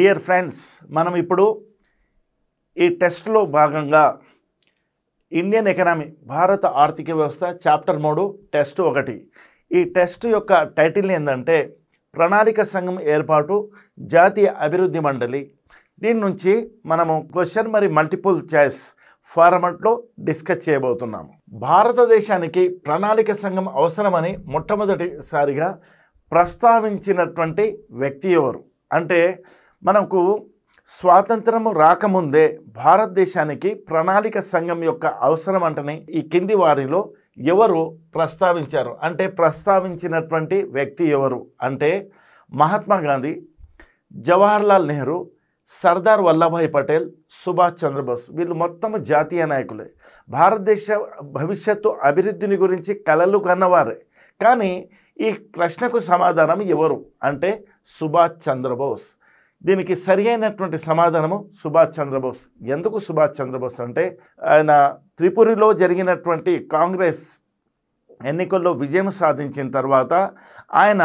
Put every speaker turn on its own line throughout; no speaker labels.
dear friends మనం ఇప్పుడు ఈ టెస్ట్లో భాగంగా ఇండియన్ ఎకనామీ భారత ఆర్థిక వ్యవస్థ చాప్టర్ మూడు టెస్ట్ ఒకటి ఈ టెస్ట్ యొక్క టైటిల్ ఏంటంటే ప్రణాళిక సంఘం ఏర్పాటు జాతీయ అభివృద్ధి మండలి దీని నుంచి మనము క్వశ్చన్ మరి మల్టిపుల్ చాయిస్ ఫార్మట్లో డిస్కస్ చేయబోతున్నాము భారతదేశానికి ప్రణాళిక సంఘం అవసరమని మొట్టమొదటిసారిగా ప్రస్తావించినటువంటి వ్యక్తి ఎవరు అంటే మనకు స్వాతంత్రము రాకముందే భారతదేశానికి ప్రణాళిక సంఘం యొక్క అవసరం అంటని ఈ కింది వారిలో ఎవరు ప్రస్తావించారు అంటే ప్రస్తావించినటువంటి వ్యక్తి ఎవరు అంటే మహాత్మా గాంధీ జవహర్లాల్ నెహ్రూ సర్దార్ వల్లభాయ్ పటేల్ సుభాష్ చంద్రబోస్ వీళ్ళు మొత్తం జాతీయ నాయకులే భారతదేశ భవిష్యత్తు అభివృద్ధిని గురించి కలలు కన్నవారే కానీ ఈ ప్రశ్నకు సమాధానం ఎవరు అంటే సుభాష్ చంద్రబోస్ దీనికి సరి అయినటువంటి సమాధానము సుభాష్ చంద్రబోస్ ఎందుకు సుభాష్ చంద్రబోస్ అంటే ఆయన త్రిపురిలో జరిగినటువంటి కాంగ్రెస్ ఎన్నికల్లో విజయం సాధించిన తర్వాత ఆయన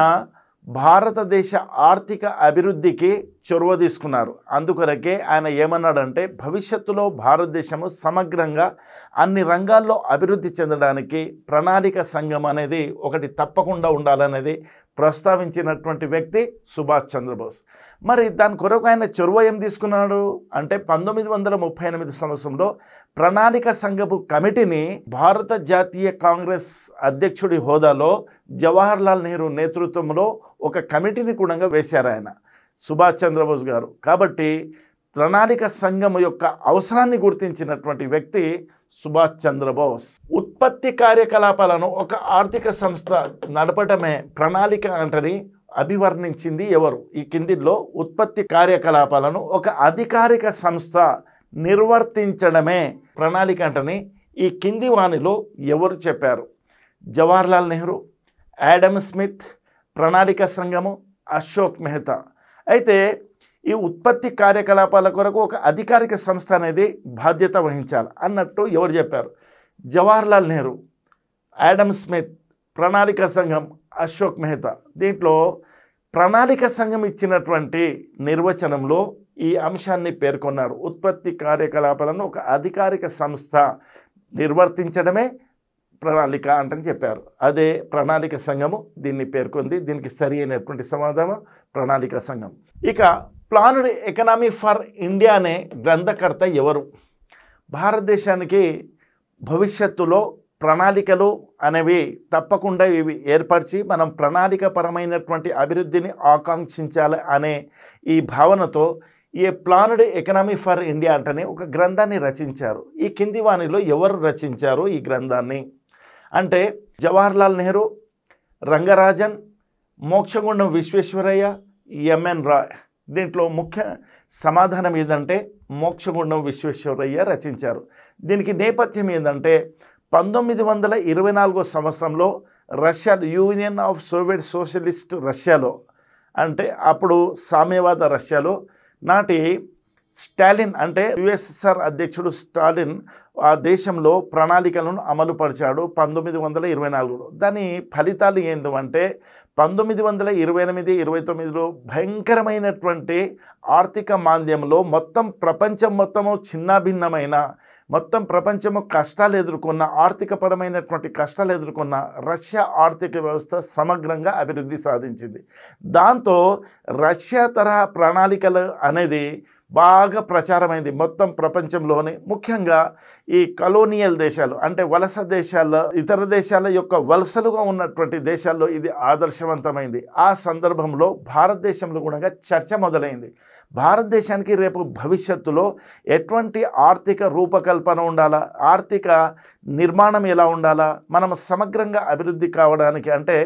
భారతదేశ ఆర్థిక అభివృద్ధికి చొరవ తీసుకున్నారు అందుకొరకే ఆయన ఏమన్నాడంటే భవిష్యత్తులో భారతదేశము సమగ్రంగా అన్ని రంగాల్లో అభివృద్ధి చెందడానికి ప్రణాళిక సంఘం అనేది ఒకటి తప్పకుండా ఉండాలనేది ప్రస్తావించినటువంటి వ్యక్తి సుభాష్ చంద్రబోస్ మరి దాని కొరకు ఆయన చొరవ ఏం తీసుకున్నాడు అంటే పంతొమ్మిది వందల ముప్పై ఎనిమిది సంవత్సరంలో ప్రణాళిక సంఘపు కమిటీని భారత జాతీయ కాంగ్రెస్ అధ్యక్షుడి హోదాలో జవహర్లాల్ నెహ్రూ నేతృత్వంలో ఒక కమిటీని కూడా వేశారు ఆయన సుభాష్ చంద్రబోస్ గారు కాబట్టి ప్రణాళిక సంఘం యొక్క అవసరాన్ని గుర్తించినటువంటి వ్యక్తి సుభాష్ చంద్రబోస్ ఉత్పత్తి కార్యకలాపాలను ఒక ఆర్థిక సంస్థ నడపడమే ప్రణాళిక అంటని అభివర్ణించింది ఎవరు ఈ కిందిలో ఉత్పత్తి కార్యకలాపాలను ఒక అధికారిక సంస్థ నిర్వర్తించడమే ప్రణాళిక అంటని ఈ కింది వాణిలో ఎవరు చెప్పారు జవహర్లాల్ నెహ్రూ యాడమ్ స్మిత్ ప్రణాళిక సంఘము అశోక్ మెహతా అయితే ఈ ఉత్పత్తి కార్యకలాపాల కొరకు ఒక అధికారిక సంస్థ అనేది బాధ్యత వహించాలి అన్నట్టు ఎవరు చెప్పారు జవహర్లాల్ నెహ్రూ యాడమ్ స్మిత్ ప్రణాళిక సంఘం అశోక్ మెహతా దీంట్లో ప్రణాళిక సంఘం ఇచ్చినటువంటి నిర్వచనంలో ఈ అంశాన్ని పేర్కొన్నారు ఉత్పత్తి కార్యకలాపాలను ఒక అధికారిక సంస్థ నిర్వర్తించడమే ప్రణాళిక అంటని చెప్పారు అదే ప్రణాళిక సంఘము దీన్ని పేర్కొంది దీనికి సరి అయినటువంటి సమాధానం ప్రణాళిక సంఘం ఇక ప్లానుడ్ ఎకనామీ ఫర్ ఇండియా అనే గ్రంథకర్త ఎవరు భారతదేశానికి భవిష్యత్తులో ప్రణాళికలు అనేవి తప్పకుండా ఇవి ఏర్పరిచి మనం ప్రణాళికపరమైనటువంటి అభివృద్ధిని ఆకాంక్షించాలి అనే ఈ భావనతో a planned economy for India అంటనే ఒక గ్రంథాన్ని రచించారు ఈ కింది వాణిలో ఎవరు రచించారు ఈ గ్రంథాన్ని అంటే జవహర్లాల్ నెహ్రూ రంగరాజన్ మోక్షగుండం విశ్వేశ్వరయ్య ఎంఎన్ రాయ్ దీంట్లో ముఖ్య సమాధానం ఏంటంటే మోక్షగుండం విశ్వేశ్వరయ్య రచించారు దీనికి నేపథ్యం ఏంటంటే పంతొమ్మిది వందల ఇరవై నాలుగో సంవత్సరంలో Russia union of Soviet socialist రష్యాలో అంటే అప్పుడు సామ్యవాద రష్యాలో నాటి స్టాలిన్ అంటే యుఎస్ఎస్ఆర్ అధ్యక్షుడు స్టాలిన్ ఆ దేశంలో ప్రణాళికలను అమలు పరిచాడు పంతొమ్మిది వందల ఇరవై నాలుగులో దాని ఫలితాలు ఏంటంటే పంతొమ్మిది వందల ఇరవై ఎనిమిది ఇరవై తొమ్మిదిలో భయంకరమైనటువంటి ఆర్థిక మాంద్యంలో మొత్తం ప్రపంచం మొత్తము చిన్నాభిన్నమైన మొత్తం ప్రపంచము కష్టాలు ఎదుర్కొన్న ఆర్థికపరమైనటువంటి కష్టాలు ఎదుర్కొన్న రష్యా ఆర్థిక వ్యవస్థ సమగ్రంగా అభివృద్ధి సాధించింది దాంతో రష్యా తరహా ప్రణాళికలు అనేది బాగా ప్రచారమైంది మొత్తం ప్రపంచంలోనే ముఖ్యంగా ఈ కలోనియల్ దేశాలు అంటే వలస దేశాల్లో ఇతర దేశాల యొక్క వలసలుగా ఉన్నటువంటి దేశాల్లో ఇది ఆదర్శవంతమైంది ఆ సందర్భంలో భారతదేశంలో కూడా చర్చ మొదలైంది భారతదేశానికి రేపు భవిష్యత్తులో ఎటువంటి ఆర్థిక రూపకల్పన ఉండాలా ఆర్థిక నిర్మాణం ఎలా ఉండాలా మనం సమగ్రంగా అభివృద్ధి కావడానికి అంటే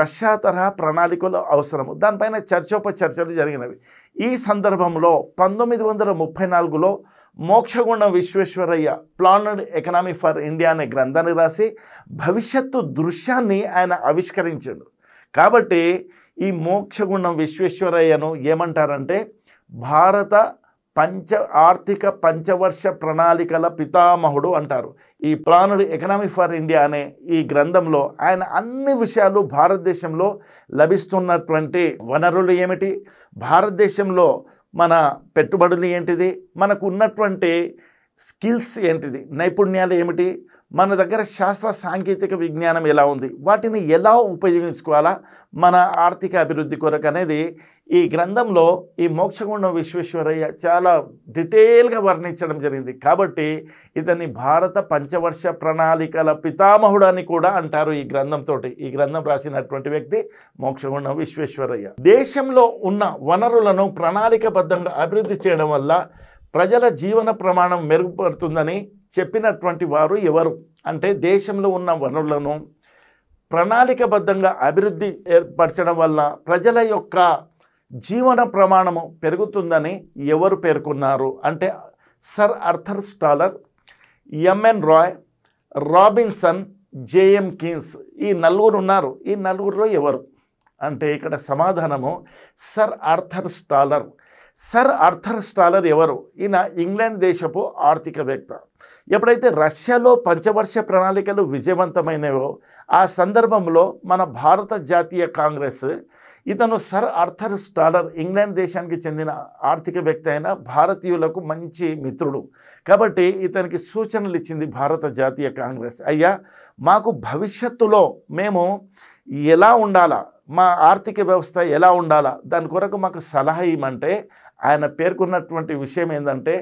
రష్యా తరహా ప్రణాళికలు అవసరము దానిపైన చర్చోపచర్చలు జరిగినవి ఈ సందర్భంలో పంతొమ్మిది వందల ముప్పై నాలుగులో Mokshagundam Visvesvaraya planned economy for India అనే గ్రంథాన్ని రాసి భవిష్యత్తు దృశ్యాన్ని ఆయన ఆవిష్కరించాడు కాబట్టి ఈ మోక్షగుండం విశ్వేశ్వరయ్యను ఏమంటారంటే భారత పంచ ఆర్థిక పంచవర్ష ప్రణాళికల పితామహుడు అంటారు ఈ ప్రాణుడు ఎకనామిక్ ఫర్ ఇండియా అనే ఈ గ్రంథంలో ఆయన అన్ని విషయాలు భారతదేశంలో లభిస్తున్నటువంటి వనరులు ఏమిటి భారతదేశంలో మన పెట్టుబడులు ఏంటిది మనకు ఉన్నటువంటి స్కిల్స్ ఏంటిది నైపుణ్యాలు ఏమిటి మన దగ్గర శాస్త్ర సాంకేతిక విజ్ఞానం ఎలా ఉంది వాటిని ఎలా ఉపయోగించుకోవాలా మన ఆర్థిక అభివృద్ధి కొరకు అనేది ఈ గ్రంథంలో ఈ మోక్షగుండం విశ్వేశ్వరయ్య చాలా డీటెయిల్గా వర్ణించడం జరిగింది కాబట్టి ఇతన్ని భారత పంచవర్ష ప్రణాళికల పితామహుడు అని కూడా అంటారు ఈ గ్రంథంతో ఈ గ్రంథం రాసినటువంటి వ్యక్తి మోక్షగుండం విశ్వేశ్వరయ్య దేశంలో ఉన్న వనరులను ప్రణాళికబద్ధంగా అభివృద్ధి చేయడం వల్ల ప్రజల జీవన ప్రమాణం మెరుగుపడుతుందని చెప్పినటువంటి వారు ఎవరు అంటే దేశంలో ఉన్న వనరులను ప్రణాళికబద్ధంగా అభివృద్ధి ఏర్పరచడం వల్ల ప్రజల యొక్క జీవన ప్రమాణము పెరుగుతుందని ఎవరు పేర్కొన్నారు అంటే sir Arthur Salter M N Roy Robinson J M Keynes ఈ నలుగురు ఉన్నారు ఈ నలుగురిలో ఎవరు అంటే ఇక్కడ సమాధానము sir Arthur Salter sir Arthur Salter ఎవరు ఈయన ఇంగ్లాండ్ దేశపు ఆర్థికవేత్త ఎప్పుడైతే రష్యాలో పంచవర్ష ప్రణాళికలు విజయవంతమైనవో ఆ సందర్భంలో మన భారత జాతీయ కాంగ్రెస్ ఇతను సర్ ఆర్థర్ స్టాలర్ ఇంగ్లాండ్ దేశానికి చెందిన ఆర్థిక వ్యక్తి అయిన భారతీయులకు మంచి మిత్రుడు కాబట్టి ఇతనికి సూచనలు ఇచ్చింది భారత జాతీయ కాంగ్రెస్ అయ్యా మాకు భవిష్యత్తులో మేము ఎలా ఉండాలా మా ఆర్థిక వ్యవస్థ ఎలా ఉండాలా దాని కొరకు మాకు సలహా ఇవ్వమంటే ఆయన పేర్కొన్నటువంటి విషయం ఏంటంటే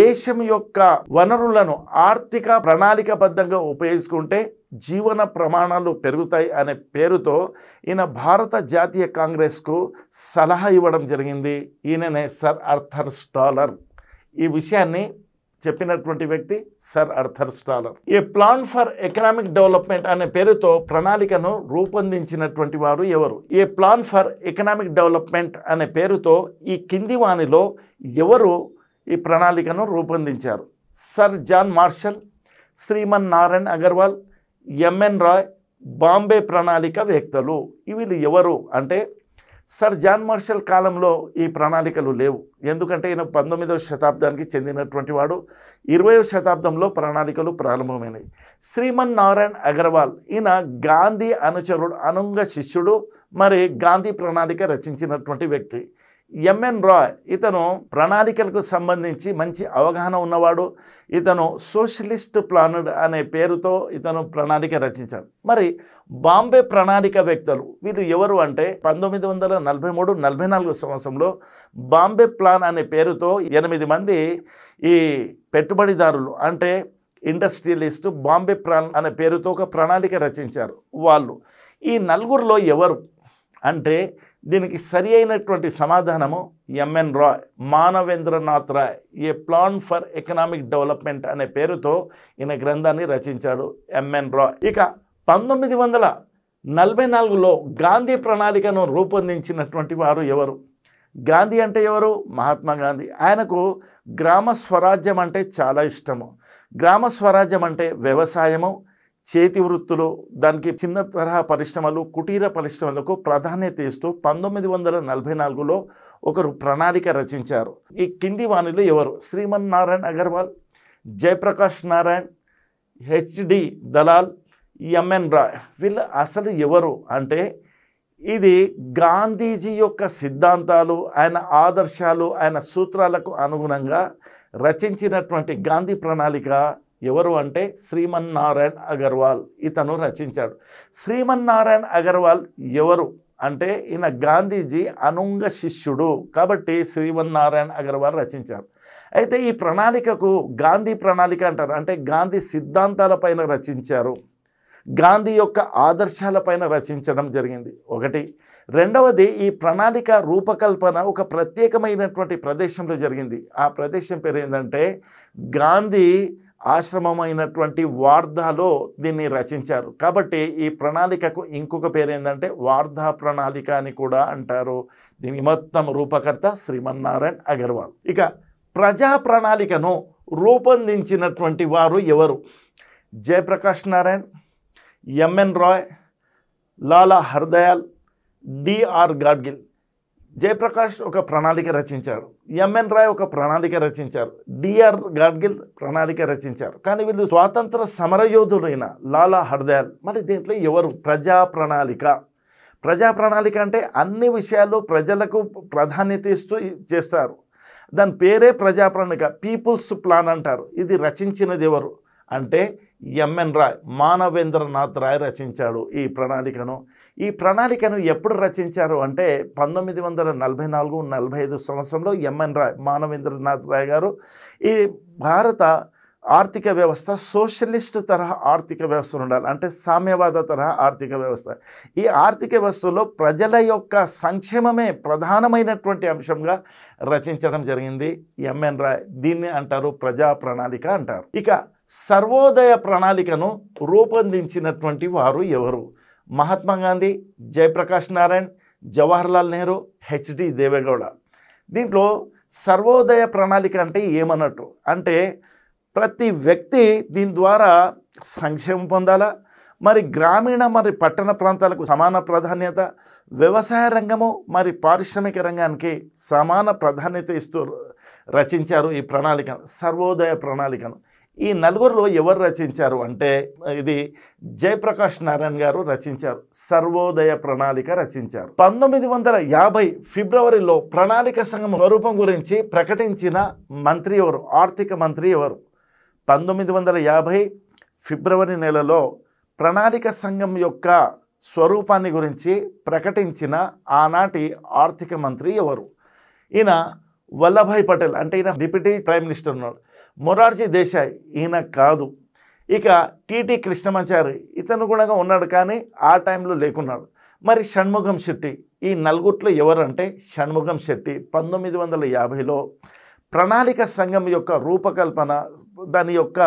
దేశం యొక్క వనరులను ఆర్థిక ప్రణాళికబద్ధంగా ఉపయోగించుకుంటే జీవన ప్రమాణాలు పెరుగుతాయి అనే పేరుతో ఈయన భారత జాతీయ కాంగ్రెస్కు సలహా ఇవ్వడం జరిగింది ఈయననే సర్ అర్థర్ స్టాలర్ ఈ విషయాన్ని చెప్పినటువంటి వ్యక్తి సర్ అర్థర్ స్టాలర్ ఈ ప్లాన్ ఫర్ ఎకనామిక్ డెవలప్మెంట్ అనే పేరుతో ప్రణాళికను రూపొందించినటువంటి వారు ఎవరు ఈ ప్లాన్ ఫర్ ఎకనామిక్ డెవలప్మెంట్ అనే పేరుతో ఈ కింది వాణిలో ఎవరు ఈ ప్రణాళికను రూపొందించారు sir John Marshall Shriman Narayan Agarwal M N Roy Bombay ప్రణాళిక వ్యక్తులు వీళ్ళు ఎవరు అంటే సర్ జాన్ మార్షల్ కాలంలో ఈ ప్రణాళికలు లేవు ఎందుకంటే ఈయన పంతొమ్మిదవ శతాబ్దానికి చెందినటువంటి వాడు ఇరవయో శతాబ్దంలో ప్రణాళికలు ప్రారంభమైనవి శ్రీమన్ నారాయణ్ అగర్వాల్ ఈయన గాంధీ అనుచరుడు అనుంగ శిష్యుడు మరి గాంధీ ప్రణాళిక రచించినటువంటి వ్యక్తి ఎంఎన్ రాయ్ ఇతను ప్రణాళికలకు సంబంధించి మంచి అవగాహన ఉన్నవాడు ఇతను సోషలిస్ట్ ప్లానర్ అనే పేరుతో ఇతను ప్రణాళిక రచించాడు మరి బాంబే ప్రణాళిక వ్యక్తులు వీళ్ళు ఎవరు అంటే పంతొమ్మిది వందల నలభై మూడు నలభై నాలుగు సంవత్సరంలో బాంబే ప్లాన్ అనే పేరుతో ఎనిమిది మంది ఈ పెట్టుబడిదారులు అంటే ఇండస్ట్రియలిస్ట్ బాంబే ప్లాన్ అనే పేరుతో ఒక ప్రణాళిక రచించారు వాళ్ళు ఈ నలుగురిలో ఎవరు అంటే దీనికి సరి అయినటువంటి సమాధానము M N Roy Manavendranath Roy a plan for economic development అనే పేరుతో ఈయన గ్రంథాన్ని రచించాడు ఎంఎన్ రాయ్ ఇక పంతొమ్మిది వందల నలభై నాలుగులో గాంధీ ప్రణాళికను రూపొందించినటువంటి వారు ఎవరు గాంధీ అంటే ఎవరు మహాత్మా గాంధీ ఆయనకు గ్రామ స్వరాజ్యం అంటే చాలా ఇష్టము గ్రామ స్వరాజ్యం అంటే వ్యవసాయము చేతి వృత్తులు దానికి చిన్న తరహా పరిశ్రమలు కుటీర పరిశ్రమలకు ప్రాధాన్యత ఇస్తూ పంతొమ్మిది వందల నలభై నాలుగులో ఒకరు ప్రణాళిక రచించారు ఈ కింది వాణిలు ఎవరు శ్రీమన్ నారాయణ్ అగర్వాల్ జయప్రకాష్ నారాయణ్ హెచ్డి దలాల్ ఎంఎన్ రాయ్ వీళ్ళు అసలు ఎవరు అంటే ఇది గాంధీజీ యొక్క సిద్ధాంతాలు ఆయన ఆదర్శాలు ఆయన సూత్రాలకు అనుగుణంగా రచించినటువంటి గాంధీ ప్రణాళిక ఎవరు అంటే శ్రీమన్నారాయణ్ అగర్వాల్ ఇతను రచించాడు శ్రీమన్నారాయణ్ అగర్వాల్ ఎవరు అంటే ఈయన గాంధీజీ అనుంగ శిష్యుడు కాబట్టి శ్రీమన్నారాయణ్ అగర్వాల్ రచించారు అయితే ఈ ప్రణాళికకు గాంధీ ప్రణాళిక అంటారు అంటే గాంధీ సిద్ధాంతాలపైన రచించారు గాంధీ యొక్క ఆదర్శాల పైన రచించడం జరిగింది ఒకటి రెండవది ఈ ప్రణాళిక రూపకల్పన ఒక ప్రత్యేకమైనటువంటి ప్రదేశంలో జరిగింది ఆ ప్రదేశం పేరు ఏంటంటే గాంధీ ఆశ్రమమైనటువంటి వార్ధాలో దీన్ని రచించారు కాబట్టి ఈ ప్రణాళికకు ఇంకొక పేరు ఏంటంటే వార్ధా ప్రణాళిక అని కూడా అంటారు దీని మొత్తం రూపకర్త శ్రీమన్నారాయణ్ అగర్వాల్ ఇక ప్రజా ప్రణాళికను రూపొందించినటువంటి వారు ఎవరు జయప్రకాష్ నారాయణ్ ఎంఎన్ రాయ్ లాలా హర్దయాల్ డిఆర్ గాడ్గిల్ జయప్రకాష్ ఒక ప్రణాళిక రచించాడు ఎంఎన్ రాయ్ ఒక ప్రణాళిక రచించారు డిఆర్ గాడ్గిల్ ప్రణాళిక రచించారు కానీ వీళ్ళు స్వాతంత్ర సమరయోధుడైన లాలా హర్దయాల్ మరి దీంట్లో ఎవరు ప్రజా ప్రణాళిక ప్రజా ప్రణాళిక అంటే అన్ని విషయాల్లో ప్రజలకు ప్రాధాన్యత ఇస్తూ చేస్తారు దాని పేరే ప్రజా ప్రణాళిక పీపుల్స్ ప్లాన్ అంటారు ఇది రచించినది ఎవరు అంటే ఎంఎన్ రాయ్ మానవేంద్రనాథ్ రాయ్ రచించాడు ఈ ప్రణాళికను ఈ ప్రణాళికను ఎప్పుడు రచించారు అంటే పంతొమ్మిది వందల నలభై నాలుగు నలభై ఐదు సంవత్సరంలో ఎంఎన్ రాయ్ మానవేంద్రనాథ్ రాయ్ గారు ఈ భారత ఆర్థిక వ్యవస్థ సోషలిస్ట్ తరహా ఆర్థిక వ్యవస్థ ఉండాలి అంటే సామ్యవాద తరహా ఆర్థిక వ్యవస్థ ఈ ఆర్థిక వ్యవస్థలో ప్రజల యొక్క సంక్షేమమే ప్రధానమైనటువంటి అంశంగా రచించడం జరిగింది ఎంఎన్ రాయ్ దీన్ని అంటారు ప్రజా ప్రణాళిక అంటారు ఇక సర్వోదయ ప్రణాళికను రూపొందించినటువంటి వారు ఎవరు మహాత్మా గాంధీ జయప్రకాష్ నారాయణ్ జవహర్లాల్ నెహ్రూ హెచ్డి దేవేగౌడ దీంట్లో సర్వోదయ ప్రణాళిక అంటే ఏమన్నట్టు అంటే ప్రతి వ్యక్తి దీని ద్వారా సంక్షేమం పొందాలా మరి గ్రామీణ మరి పట్టణ ప్రాంతాలకు సమాన ప్రాధాన్యత వ్యవసాయ రంగము మరి పారిశ్రామిక రంగానికి సమాన ప్రాధాన్యత ఇస్తూ రచించారు ఈ ప్రణాళికను సర్వోదయ ప్రణాళికను ఈ నలుగురులో ఎవరు రచించారు అంటే ఇది జయప్రకాష్ నారాయణ గారు రచించారు సర్వోదయ ప్రణాళిక రచించారు పంతొమ్మిది వందల యాభై ఫిబ్రవరిలో ప్రణాళిక సంఘం స్వరూపం గురించి ప్రకటించిన మంత్రి ఎవరు ఆర్థిక మంత్రి ఎవరు పంతొమ్మిది వందల యాభై ఫిబ్రవరి నెలలో ప్రణాళిక సంఘం యొక్క స్వరూపాన్ని గురించి ప్రకటించిన ఆనాటి ఆర్థిక మంత్రి ఎవరు ఈయన వల్లభాయ్ పటేల్ అంటే ఈయన డిప్యూటీ ప్రైమ్ మినిస్టర్ ఉన్నాడు మొరార్జీ దేశాయ్ ఈయన కాదు ఇక టీటీ కృష్ణమాచారి ఇతను కూడా ఉన్నాడు కానీ ఆ టైంలో లేకున్నాడు మరి షణ్ముఖం శెట్టి ఈ నలుగుట్లో ఎవరంటే షణ్ముఖం శెట్టి పంతొమ్మిది వందల యాభైలో ప్రణాళిక సంఘం యొక్క రూపకల్పన దాని యొక్క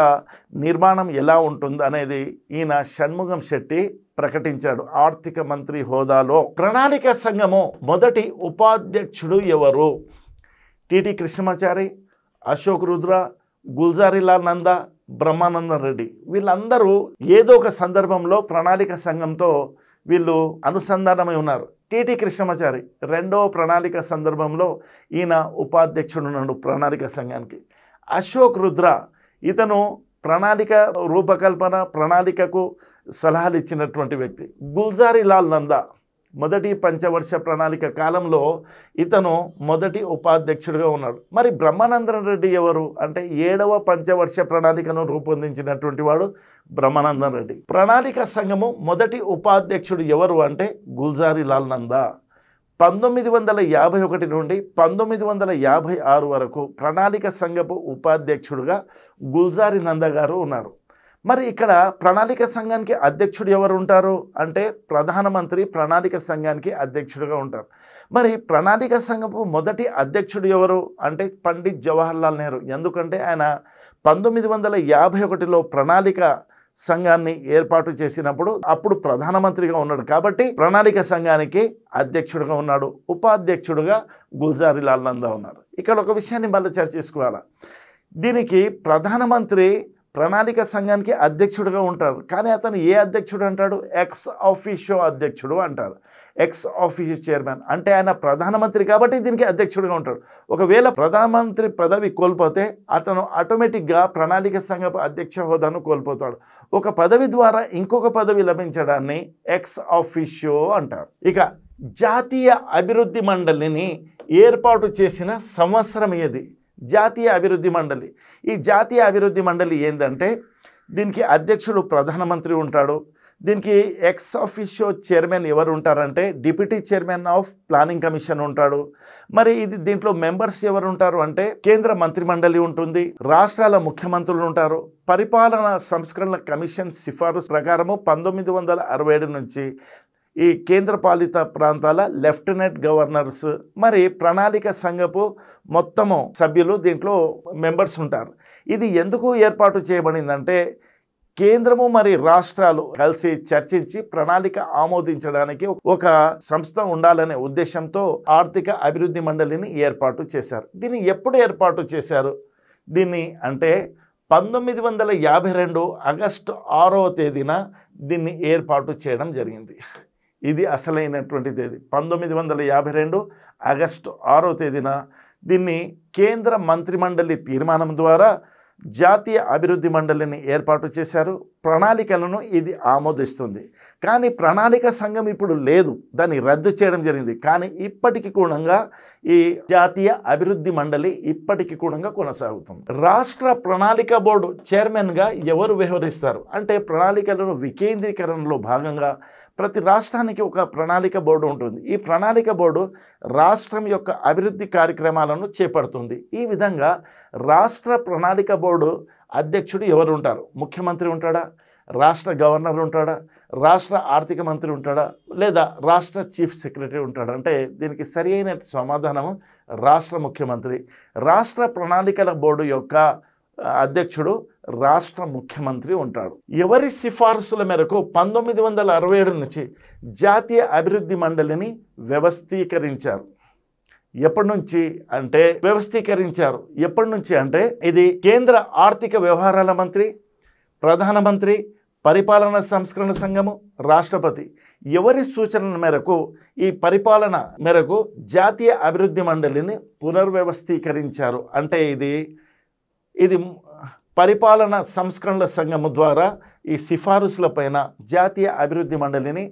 నిర్మాణం ఎలా ఉంటుంది అనేది ఈయన షణ్ముఖం శెట్టి ప్రకటించాడు ఆర్థిక మంత్రి హోదాలో ప్రణాళిక సంఘము మొదటి ఉపాధ్యక్షుడు ఎవరు టిటి కృష్ణమాచారి అశోక్ రుద్ర గుల్జారీలాల్ నంద బ్రహ్మానంద రెడ్డి వీళ్ళందరూ ఏదో ఒక సందర్భంలో ప్రణాళిక సంఘంతో వీళ్ళు అనుసంధానమై ఉన్నారు టీటీ కృష్ణమాచారి రెండవ ప్రణాళిక సందర్భంలో ఈయన ఉపాధ్యక్షుడు ఉన్నాడు ప్రణాళిక సంఘానికి అశోక్ రుద్ర ఇతను ప్రణాళిక రూపకల్పన ప్రణాళికకు సలహాలు ఇచ్చినటువంటి వ్యక్తి గుల్జారీలాల్ నంద మొదటి పంచవర్ష ప్రణాళిక కాలంలో ఇతను మొదటి ఉపాధ్యక్షుడిగా ఉన్నాడు మరి బ్రహ్మానందన్ రెడ్డి ఎవరు అంటే ఏడవ పంచవర్ష ప్రణాళికను రూపొందించినటువంటి వాడు బ్రహ్మానందన్ రెడ్డి ప్రణాళిక సంఘము మొదటి ఉపాధ్యక్షుడు ఎవరు అంటే గుల్జారి లాల్ నందా పంతొమ్మిది వందల యాభై ఒకటి నుండి పంతొమ్మిది వందల యాభై ఆరు వరకు ప్రణాళిక సంఘపు ఉపాధ్యక్షుడుగా గుల్జారి నంద గారు ఉన్నారు మరి ఇక్కడ ప్రణాళిక సంఘానికి అధ్యక్షుడు ఎవరు ఉంటారు అంటే ప్రధానమంత్రి ప్రణాళిక సంఘానికి అధ్యక్షుడుగా ఉంటారు మరి ప్రణాళిక సంఘపు మొదటి అధ్యక్షుడు ఎవరు అంటే పండిత్ జవహర్లాల్ నెహ్రూ ఎందుకంటే ఆయన పంతొమ్మిది వందల యాభై ఒకటిలో ప్రణాళిక సంఘాన్ని ఏర్పాటు చేసినప్పుడు అప్పుడు ప్రధానమంత్రిగా ఉన్నాడు కాబట్టి ప్రణాళిక సంఘానికి అధ్యక్షుడుగా ఉన్నాడు ఉపాధ్యక్షుడుగా గుల్జారీలాల్ నందా ఉన్నారు ఇక్కడ ఒక విషయాన్ని మళ్ళీ చేసుకోవాలా దీనికి ప్రధానమంత్రి ప్రణాళిక సంఘానికి అధ్యక్షుడిగా ఉంటారు కానీ అతను ఏ అధ్యక్షుడు అంటాడు ఎక్స్ ఆఫీషియో అధ్యక్షుడు అంటారు ఎక్స్ ఆఫీషియో చైర్మన్ అంటే ఆయన ప్రధానమంత్రి కాబట్టి దీనికి అధ్యక్షుడిగా ఉంటాడు ఒకవేళ ప్రధానమంత్రి పదవి కోల్పోతే అతను ఆటోమేటిక్గా ప్రణాళిక సంఘ అధ్యక్ష హోదాను కోల్పోతాడు ఒక పదవి ద్వారా ఇంకొక పదవి లభించడాన్ని ఎక్స్ ఆఫీషియో అంటారు ఇక జాతీయ అభివృద్ధి మండలిని ఏర్పాటు చేసిన సంవత్సరం ఏది జాతీయ అభివృద్ధి మండలి ఈ జాతీయ అభివృద్ధి మండలి ఏంటంటే దీనికి అధ్యక్షుడు ప్రధానమంత్రి ఉంటాడు దీనికి ఎక్స్ ఆఫీషియో చైర్మన్ ఎవరు ఉంటారంటే deputy chairman of planning commission ఉంటాడు మరి ఇది దీంట్లో మెంబర్స్ ఎవరు ఉంటారు అంటే కేంద్ర మంత్రిమండలి ఉంటుంది రాష్ట్రాల ముఖ్యమంత్రులు ఉంటారు పరిపాలన సంస్కరణల కమిషన్ సిఫారసు ప్రకారము పంతొమ్మిది వందల అరవై ఏడు నుంచి ఈ కేంద్రపాలిత ప్రాంతాల లెఫ్టినెంట్ గవర్నర్స్ మరి ప్రణాళిక సంఘపు మొత్తము సభ్యులు దీంట్లో మెంబర్స్ ఉంటారు ఇది ఎందుకు ఏర్పాటు చేయబడిందంటే కేంద్రము మరి రాష్ట్రాలు కలిసి చర్చించి ప్రణాళిక ఆమోదించడానికి ఒక సంస్థ ఉండాలనే ఉద్దేశంతో ఆర్థిక అభివృద్ధి మండలిని ఏర్పాటు చేశారు దీన్ని ఎప్పుడు ఏర్పాటు చేశారు దీన్ని అంటే పంతొమ్మిది వందల యాభై రెండు ఆగస్టు ఆరవ తేదీన దీన్ని ఏర్పాటు చేయడం జరిగింది ఇది అసలైనటువంటి తేదీ పంతొమ్మిది వందల యాభై రెండు ఆగస్టు ఆరో తేదీన దీన్ని కేంద్ర మంత్రిమండలి తీర్మానం ద్వారా జాతీయ అభివృద్ధి మండలిని ఏర్పాటు చేశారు ప్రణాళికలను ఇది ఆమోదిస్తుంది కానీ ప్రణాళిక సంఘం ఇప్పుడు లేదు దాన్ని రద్దు చేయడం జరిగింది కానీ ఇప్పటికి కూడంగా ఈ జాతీయ అభివృద్ధి మండలి ఇప్పటికి కూడంగా కొనసాగుతుంది రాష్ట్ర ప్రణాళిక బోర్డు చైర్మన్గా ఎవరు వ్యవహరిస్తారు అంటే ప్రణాళికలను వికేంద్రీకరణలో భాగంగా ప్రతి రాష్ట్రానికి ఒక ప్రణాళిక బోర్డు ఉంటుంది ఈ ప్రణాళిక బోర్డు రాష్ట్రం యొక్క అభివృద్ధి కార్యక్రమాలను చేపడుతుంది ఈ విధంగా రాష్ట్ర ప్రణాళిక బోర్డు అధ్యక్షుడు ఎవరు ఉంటారు ముఖ్యమంత్రి ఉంటాడా రాష్ట్ర గవర్నర్ ఉంటాడా రాష్ట్ర ఆర్థిక మంత్రి ఉంటాడా లేదా రాష్ట్ర చీఫ్ సెక్రటరీ ఉంటాడా అంటే దీనికి సరి సమాధానం రాష్ట్ర ముఖ్యమంత్రి రాష్ట్ర ప్రణాళికల బోర్డు యొక్క అధ్యక్షుడు రాష్ట్ర ముఖ్యమంత్రి ఉంటాడు ఎవరి సిఫార్సుల మేరకు పంతొమ్మిది వందల అరవై ఏడు నుంచి జాతీయ అభివృద్ధి మండలిని వ్యవస్థీకరించారు ఎప్పటి నుంచి అంటే వ్యవస్థీకరించారు ఎప్పటి నుంచి అంటే ఇది కేంద్ర ఆర్థిక వ్యవహారాల మంత్రి ప్రధానమంత్రి పరిపాలన సంస్కరణ సంఘము రాష్ట్రపతి ఎవరి సూచనల మేరకు ఈ పరిపాలన మేరకు జాతీయ అభివృద్ధి మండలిని పునర్వ్యవస్థీకరించారు అంటే ఇది ఇది పరిపాలన సంస్కరణల సంఘము ద్వారా ఈ సిఫారసులపైన జాతీయ అభివృద్ధి మండలిని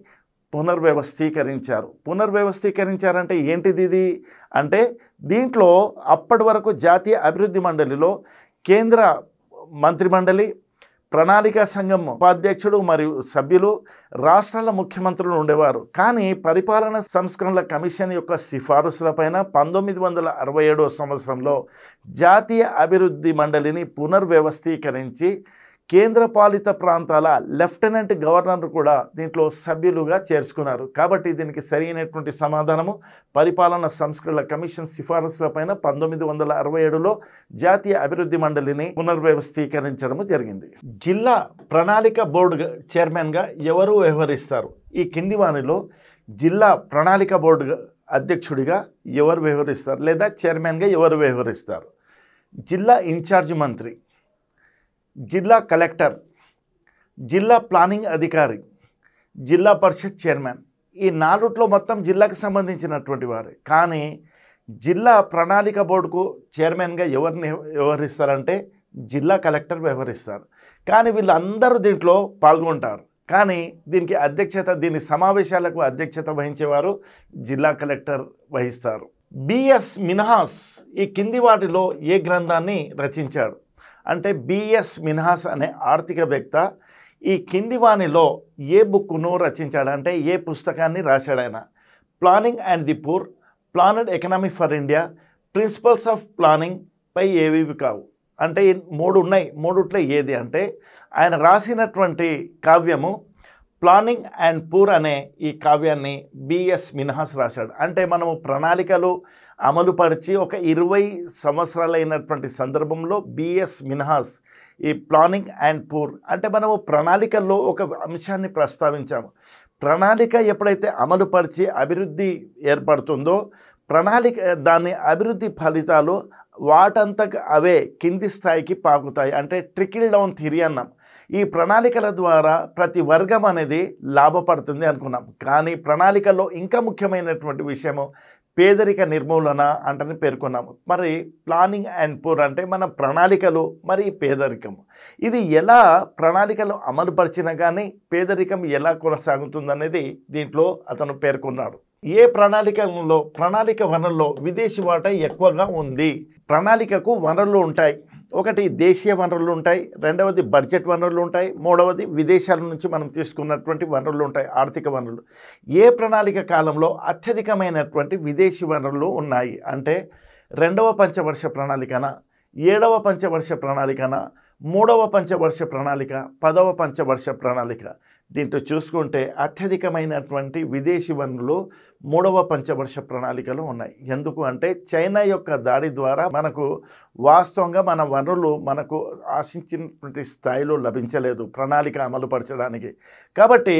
పునర్వ్యవస్థీకరించారు పునర్వ్యవస్థీకరించారంటే ఏంటిది ఇది అంటే దీంట్లో అప్పటి వరకు జాతీయ అభివృద్ధి మండలిలో కేంద్ర మంత్రిమండలి ప్రణాళికా సంఘం ఉపాధ్యక్షుడు మరియు సభ్యులు రాష్ట్రాల ముఖ్యమంత్రులు ఉండేవారు కానీ పరిపాలన సంస్కరణల కమిషన్ యొక్క సిఫారసులపైన పంతొమ్మిది వందల అరవై ఏడో సంవత్సరంలో జాతీయ అభివృద్ధి మండలిని పునర్వ్యవస్థీకరించి కేంద్రపాలిత ప్రాంతాల లెఫ్టినెంట్ గవర్నర్ కూడా దీంట్లో సభ్యులుగా చేర్చుకున్నారు కాబట్టి దీనికి సరైనటువంటి సమాధానము పరిపాలన సంస్కరణల కమిషన్ పైన పంతొమ్మిది వందల అరవై ఏడులో జాతీయ అభివృద్ధి మండలిని పునర్వ్యవస్థీకరించడం జరిగింది జిల్లా ప్రణాళిక బోర్డు చైర్మన్గా ఎవరు వ్యవహరిస్తారు ఈ కింది వారిలో జిల్లా ప్రణాళిక బోర్డు అధ్యక్షుడిగా ఎవరు వ్యవహరిస్తారు లేదా చైర్మన్గా ఎవరు వ్యవహరిస్తారు జిల్లా ఇన్ఛార్జ్ మంత్రి జిల్లా కలెక్టర్ జిల్లా ప్లానింగ్ అధికారి జిల్లా పరిషత్ చైర్మన్ ఈ నాలుట్లో మొత్తం జిల్లాకు సంబంధించినటువంటి వారు కానీ జిల్లా ప్రణాళిక బోర్డుకు చైర్మన్గా ఎవరిని వ్యవహరిస్తారంటే జిల్లా కలెక్టర్ వ్యవహరిస్తారు కానీ వీళ్ళందరూ దీంట్లో పాల్గొంటారు కానీ దీనికి అధ్యక్షత దీని సమావేశాలకు అధ్యక్షత వహించేవారు జిల్లా కలెక్టర్ వహిస్తారు బిఎస్ మినహాస్ ఈ కింది వాటిలో ఏ గ్రంథాన్ని రచించాడు అంటే బిఎస్ మిన్హాస్ అనే ఆర్థికవేత్త ఈ కిందివాణిలో ఏ బుక్ను రచించాడంటే ఏ పుస్తకాన్ని రాశాడాయన planning and the poor planned economic for India principles of planning పై ఏవేవి కావు అంటే మూడు ఉన్నాయి మూడుట్లో ఏది అంటే ఆయన రాసినటువంటి కావ్యము ప్లానింగ్ అండ్ పూర్ అనే ఈ కావ్యాన్ని బిఎస్ మిన్హాస్ రాశాడు అంటే మనము ప్రణాళికలు అమలుపరిచి ఒక ఇరవై సంవత్సరాలైనటువంటి సందర్భంలో బిఎస్ మినహాస్ ఈ ప్లానింగ్ అండ్ పూర్ అంటే మనము ప్రణాళికల్లో ఒక అంశాన్ని ప్రస్తావించాము ప్రణాళిక ఎప్పుడైతే అమలుపరిచి అభివృద్ధి ఏర్పడుతుందో ప్రణాళిక దాని అభివృద్ధి ఫలితాలు వాటంతకు అవే కింది స్థాయికి పాకుతాయి అంటే ట్రికిల్ డౌన్ థిరీ అన్నాం ఈ ప్రణాళికల ద్వారా ప్రతి వర్గం అనేది లాభపడుతుంది అనుకున్నాం కానీ ప్రణాళికల్లో ఇంకా ముఖ్యమైనటువంటి విషయము పేదరిక నిర్మూలన అంటని పేర్కొన్నాము మరి ప్లానింగ్ అండ్ పూర్ అంటే మన ప్రణాళికలు మరి పేదరికము ఇది ఎలా ప్రణాళికలు అమలుపరిచినా కానీ పేదరికం ఎలా కొనసాగుతుందనేది దీంట్లో అతను పేర్కొన్నాడు ఏ ప్రణాళికలో ప్రణాళిక వనరులో విదేశీ వాట ఎక్కువగా ఉంది ప్రణాళికకు వనరులు ఉంటాయి ఒకటి దేశీయ వనరులు ఉంటాయి రెండవది బడ్జెట్ వనరులు ఉంటాయి మూడవది విదేశాల నుంచి మనం తీసుకున్నటువంటి వనరులు ఉంటాయి ఆర్థిక వనరులు ఏ ప్రణాళిక కాలంలో అత్యధికమైనటువంటి విదేశీ వనరులు ఉన్నాయి అంటే రెండవ పంచవర్ష ప్రణాళికన ఏడవ పంచవర్ష ప్రణాళికన మూడవ పంచవర్ష ప్రణాళిక పదవ పంచవర్ష ప్రణాళిక దీంట్లో చూసుకుంటే అత్యధికమైనటువంటి విదేశీ వనరులు మూడవ పంచవర్ష ప్రణాళికలు ఉన్నాయి ఎందుకు అంటే చైనా యొక్క దాడి ద్వారా మనకు వాస్తవంగా మన వనరులు మనకు ఆశించినటువంటి స్థాయిలో లభించలేదు ప్రణాళిక అమలుపరచడానికి కాబట్టి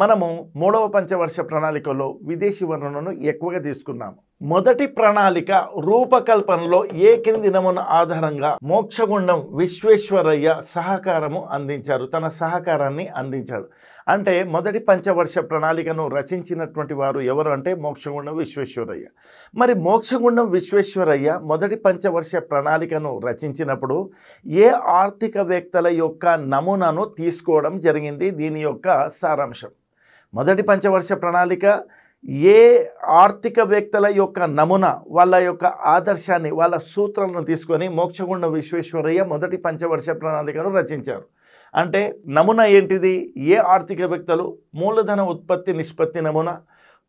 మనము మూడవ పంచవర్ష ప్రణాళికలో విదేశీ వనరులను ఎక్కువగా తీసుకున్నాము మొదటి ప్రణాళిక రూపకల్పనలో ఏ కింది నమూన ఆధారంగా మోక్షగుండం విశ్వేశ్వరయ్య సహకారము అందించారు తన సహకారాన్ని అందించాడు అంటే మొదటి పంచవర్ష ప్రణాళికను రచించినటువంటి వారు ఎవరు అంటే మోక్షగుండం విశ్వేశ్వరయ్య మరి మోక్షగుండం విశ్వేశ్వరయ్య మొదటి పంచవర్ష ప్రణాళికను రచించినప్పుడు ఏ ఆర్థికవేత్తల యొక్క నమూనాను తీసుకోవడం జరిగింది దీని యొక్క సారాంశం మొదటి పంచవర్ష ప్రణాళిక ఏ ఆర్థికవేత్తల యొక్క నమూనా వాళ్ళ యొక్క ఆదర్శాన్ని వాళ్ళ సూత్రాలను తీసుకొని మోక్షగుండ విశ్వేశ్వరయ్య మొదటి పంచవర్ష ప్రణాళికను రచించారు అంటే నమూనా ఏంటిది ఏ ఆర్థిక వ్యక్తులు మూలధన ఉత్పత్తి నిష్పత్తి నమూనా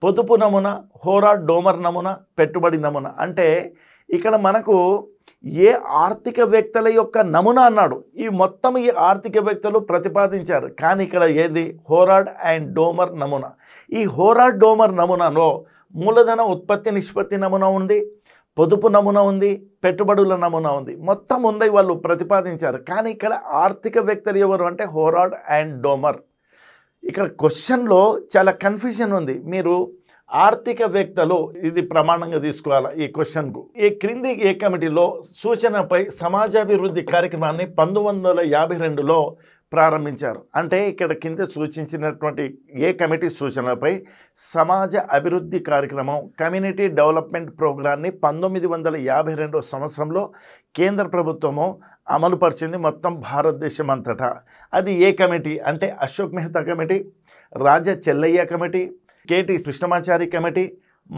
పొదుపు నమూనా హోరా డోమర్ నమూనా పెట్టుబడి నమూనా అంటే ఇక్కడ మనకు ఏ ఆర్థికవేత్తల యొక్క నమూనా అన్నాడు ఈ మొత్తం ఈ ఆర్థికవేత్తలు ప్రతిపాదించారు కానీ ఇక్కడ ఏది హోరాడ్ అండ్ డోమర్ నమూనా ఈ హోరాడ్ డోమర్ నమూనాలో మూలధన ఉత్పత్తి నిష్పత్తి నమూనా ఉంది పొదుపు నమూనా ఉంది పెట్టుబడుల నమూనా ఉంది మొత్తం ఉంది వాళ్ళు ప్రతిపాదించారు కానీ ఇక్కడ ఆర్థిక వ్యక్తులు ఎవరు అంటే హోరాడ్ అండ్ డోమర్ ఇక్కడ క్వశ్చన్లో చాలా కన్ఫ్యూజన్ ఉంది మీరు ఆర్థికవేత్తలు ఇది ప్రమాణంగా తీసుకోవాలి ఈ క్వశ్చన్కు ఈ క్రింది ఏ కమిటీలో సూచనపై సమాజాభివృద్ధి కార్యక్రమాన్ని పంతొమ్మిది వందల యాభై రెండులో ప్రారంభించారు అంటే ఇక్కడ కింద సూచించినటువంటి ఏ కమిటీ సూచనలపై సమాజ అభివృద్ధి కార్యక్రమం కమ్యూనిటీ డెవలప్మెంట్ ప్రోగ్రాన్ని పంతొమ్మిది వందల యాభై రెండో సంవత్సరంలో కేంద్ర ప్రభుత్వము అమలుపరిచింది మొత్తం భారతదేశం అంతటా అది ఏ కమిటీ అంటే Ashok Mehta committee Raja Chellaiah committee K T Krishnamachari committee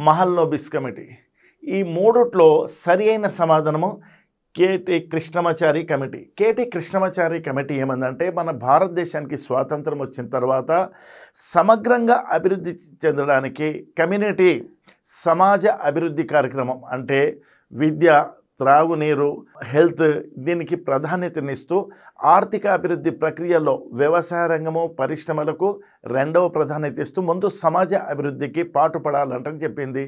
Mahalanobis committee ఈ మూడుట్లో సరి అయిన సమాధానము K T Krishnamachari committee K T Krishnamachari committee ఏమందంటే మన భారతదేశానికి స్వాతంత్రం వచ్చిన తర్వాత సమగ్రంగా అభివృద్ధి చెందడానికి కమ్యూనిటీ సమాజ అభివృద్ధి కార్యక్రమం అంటే విద్య త్రాగునీరు హెల్త్ దీనికి ప్రాధాన్యతనిస్తూ ఆర్థిక అభివృద్ధి ప్రక్రియలో వ్యవసాయ రంగము పరిశ్రమలకు రెండవ ప్రాధాన్యత ఇస్తూ ముందు సమాజ అభివృద్ధికి పాటుపడాలంటని చెప్పింది